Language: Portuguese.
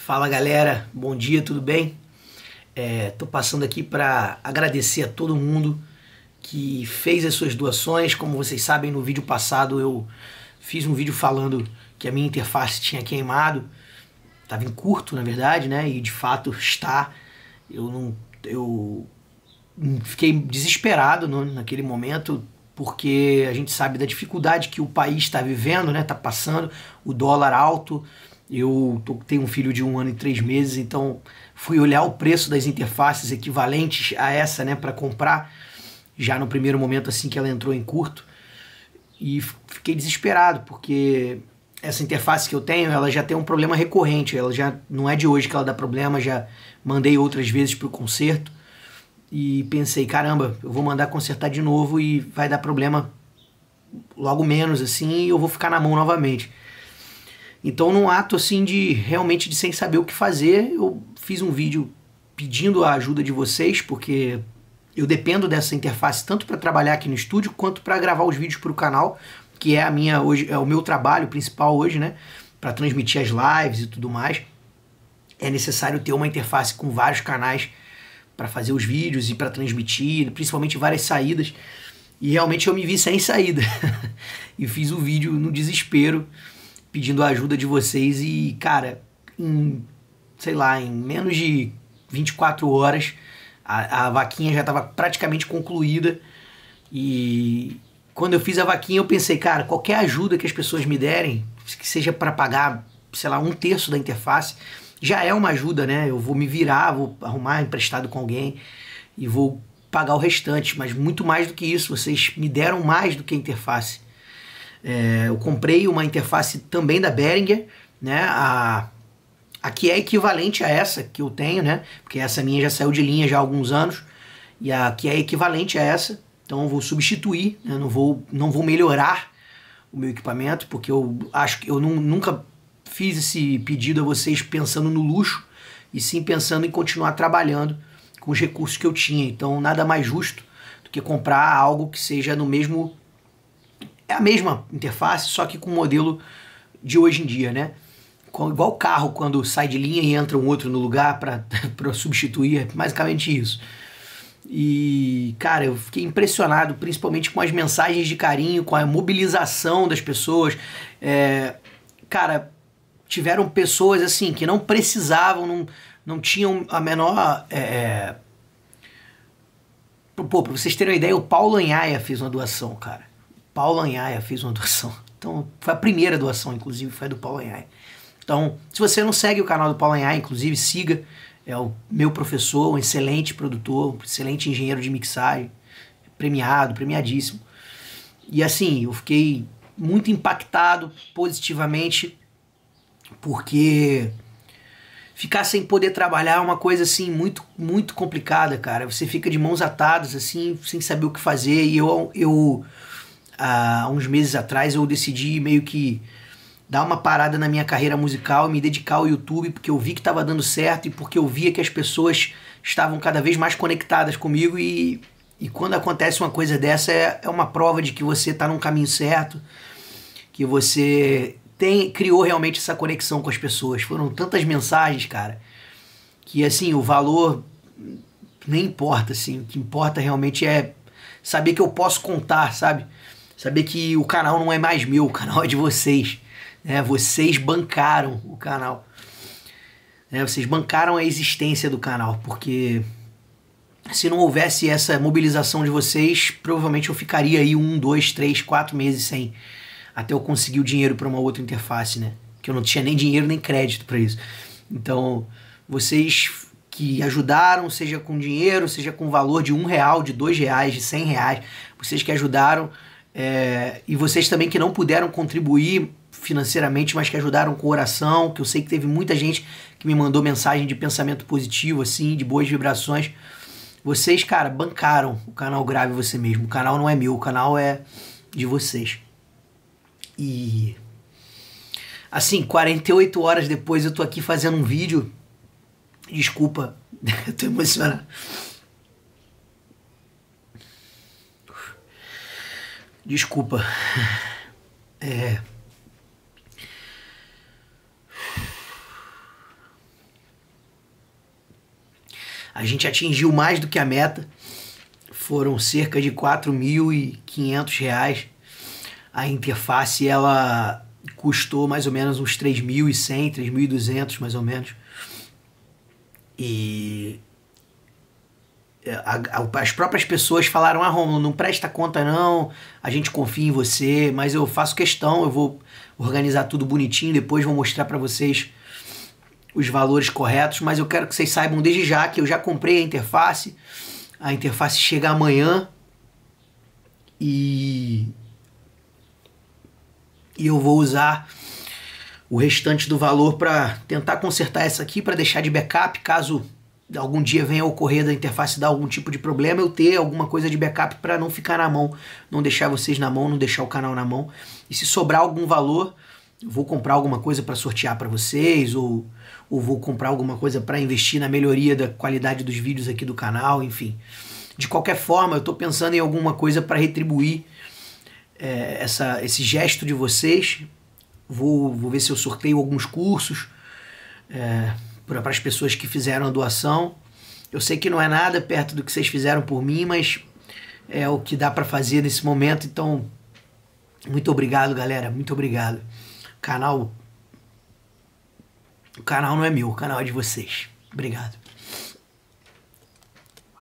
Fala galera, bom dia, tudo bem? Estou é, passando aqui para agradecer a todo mundo que fez as suas doações. Como vocês sabem, no vídeo passado eu fiz um vídeo falando que a minha interface tinha queimado. Estava em curto, na verdade, né? E de fato está. Eu não. Eu fiquei desesperado no, né, naquele momento, porque a gente sabe da dificuldade que o país está vivendo, né? Está passando, o dólar alto, eu tô, tenho um filho de um ano e três meses, então fui olhar o preço das interfaces equivalentes a essa, né, para comprar já no primeiro momento assim que ela entrou em curto e fiquei desesperado porque essa interface que eu tenho, ela já tem um problema recorrente, ela já não é de hoje que ela dá problema, já mandei outras vezes para o conserto e pensei, caramba, eu vou mandar consertar de novo e vai dar problema logo menos assim e eu vou ficar na mão novamente. Então, num ato assim de realmente de sem saber o que fazer, eu fiz um vídeo pedindo a ajuda de vocês, porque eu dependo dessa interface tanto para trabalhar aqui no estúdio quanto para gravar os vídeos para o canal, que é a minha hoje é o meu trabalho principal hoje, né? Para transmitir as lives e tudo mais, é necessário ter uma interface com vários canais para fazer os vídeos e para transmitir, principalmente várias saídas. E realmente eu me vi sem saída e fiz o vídeo no desespero pedindo a ajuda de vocês e, cara, em, sei lá, em menos de 24 horas, a, a vaquinha já estava praticamente concluída e quando eu fiz a vaquinha eu pensei, cara, qualquer ajuda que as pessoas me derem, que seja para pagar, sei lá, um terço da interface, já é uma ajuda, né? Eu vou me virar, vou arrumar emprestado com alguém e vou pagar o restante, mas muito mais do que isso, vocês me deram mais do que a interface. É, eu comprei uma interface também da Behringer, né? A, a que é equivalente a essa que eu tenho, né? Porque essa minha já saiu de linha já há alguns anos. E a que é equivalente a essa. Então eu vou substituir, né? não, vou, não vou melhorar o meu equipamento, porque eu acho que eu não, nunca fiz esse pedido a vocês pensando no luxo, e sim pensando em continuar trabalhando com os recursos que eu tinha. Então nada mais justo do que comprar algo que seja no mesmo é a mesma interface, só que com o modelo de hoje em dia, né? Igual o carro, quando sai de linha e entra um outro no lugar para substituir, é basicamente isso. E, cara, eu fiquei impressionado, principalmente com as mensagens de carinho, com a mobilização das pessoas. É, cara, tiveram pessoas assim que não precisavam, não, não tinham a menor. É... é Pô, pra vocês terem uma ideia, o Paulo Anhaia fez uma doação, cara. Paulo Anhaia fez uma doação. Então, foi a primeira doação, inclusive, foi a do Paulo Anhaia. Então, se você não segue o canal do Paulo Anhaia, inclusive, siga. É o meu professor, um excelente produtor, um excelente engenheiro de mixagem, premiado, premiadíssimo. E assim, eu fiquei muito impactado positivamente, porque ficar sem poder trabalhar é uma coisa assim muito muito complicada, cara. Você fica de mãos atadas assim, sem saber o que fazer. E eu eu há uns meses atrás eu decidi meio que dar uma parada na minha carreira musical e me dedicar ao YouTube porque eu vi que estava dando certo e porque eu via que as pessoas estavam cada vez mais conectadas comigo e, e quando acontece uma coisa dessa é, é uma prova de que você está num caminho certo, que você tem criou realmente essa conexão com as pessoas. Foram tantas mensagens, cara, que assim, o valor nem importa, assim, o que importa realmente é saber que eu posso contar, sabe? Saber que o canal não é mais meu, o canal é de vocês. Né? Vocês bancaram o canal. Né? Vocês bancaram a existência do canal, porque se não houvesse essa mobilização de vocês, provavelmente eu ficaria aí um, dois, três, quatro meses sem. Até eu conseguir o dinheiro para uma outra interface, né? Que eu não tinha nem dinheiro nem crédito para isso. Então, vocês que ajudaram, seja com dinheiro, seja com valor de um real, de dois reais, de cem reais, vocês que ajudaram é, e vocês também que não puderam contribuir financeiramente, mas que ajudaram com oração, que eu sei que teve muita gente que me mandou mensagem de pensamento positivo, assim, de boas vibrações. Vocês, cara, bancaram o canal Grave Você Mesmo. O canal não é meu, o canal é de vocês. E. Assim, 48 horas depois eu tô aqui fazendo um vídeo. Desculpa, eu tô emocionado. Desculpa. É. A gente atingiu mais do que a meta. Foram cerca de R$ reais A interface ela custou mais ou menos uns 3.100, 3.200 mais ou menos. E a, a, as próprias pessoas falaram: Ah, Romulo, não presta conta, não, a gente confia em você, mas eu faço questão, eu vou organizar tudo bonitinho, depois vou mostrar para vocês os valores corretos, mas eu quero que vocês saibam desde já que eu já comprei a interface, a interface chega amanhã e, e eu vou usar o restante do valor para tentar consertar essa aqui para deixar de backup caso algum dia venha a ocorrer da interface dar algum tipo de problema, eu ter alguma coisa de backup para não ficar na mão, não deixar vocês na mão, não deixar o canal na mão. E se sobrar algum valor, eu vou comprar alguma coisa para sortear para vocês ou ou vou comprar alguma coisa para investir na melhoria da qualidade dos vídeos aqui do canal, enfim. De qualquer forma, eu estou pensando em alguma coisa para retribuir é, essa, esse gesto de vocês. Vou, vou ver se eu sorteio alguns cursos. É, para as pessoas que fizeram a doação. Eu sei que não é nada perto do que vocês fizeram por mim, mas é o que dá para fazer nesse momento. Então, muito obrigado, galera. Muito obrigado. O canal. O canal não é meu, o canal é de vocês. Obrigado.